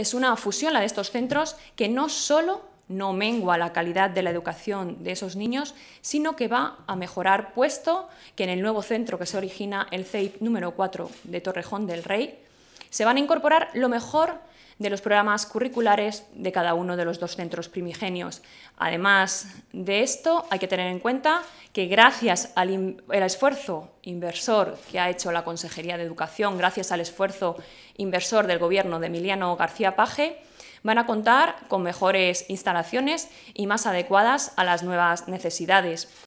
Es una fusión la de estos centros que no solo no mengua la calidad de la educación de esos niños, sino que va a mejorar, puesto que en el nuevo centro que se origina el CEIP número 4 de Torrejón del Rey, se van a incorporar lo mejor de los programas curriculares de cada uno de los dos centros primigenios. Además de esto, hay que tener en cuenta que gracias al esfuerzo inversor que ha hecho la Consejería de Educación, gracias al esfuerzo inversor del Gobierno de Emiliano García Paje, van a contar con mejores instalaciones y más adecuadas a las nuevas necesidades.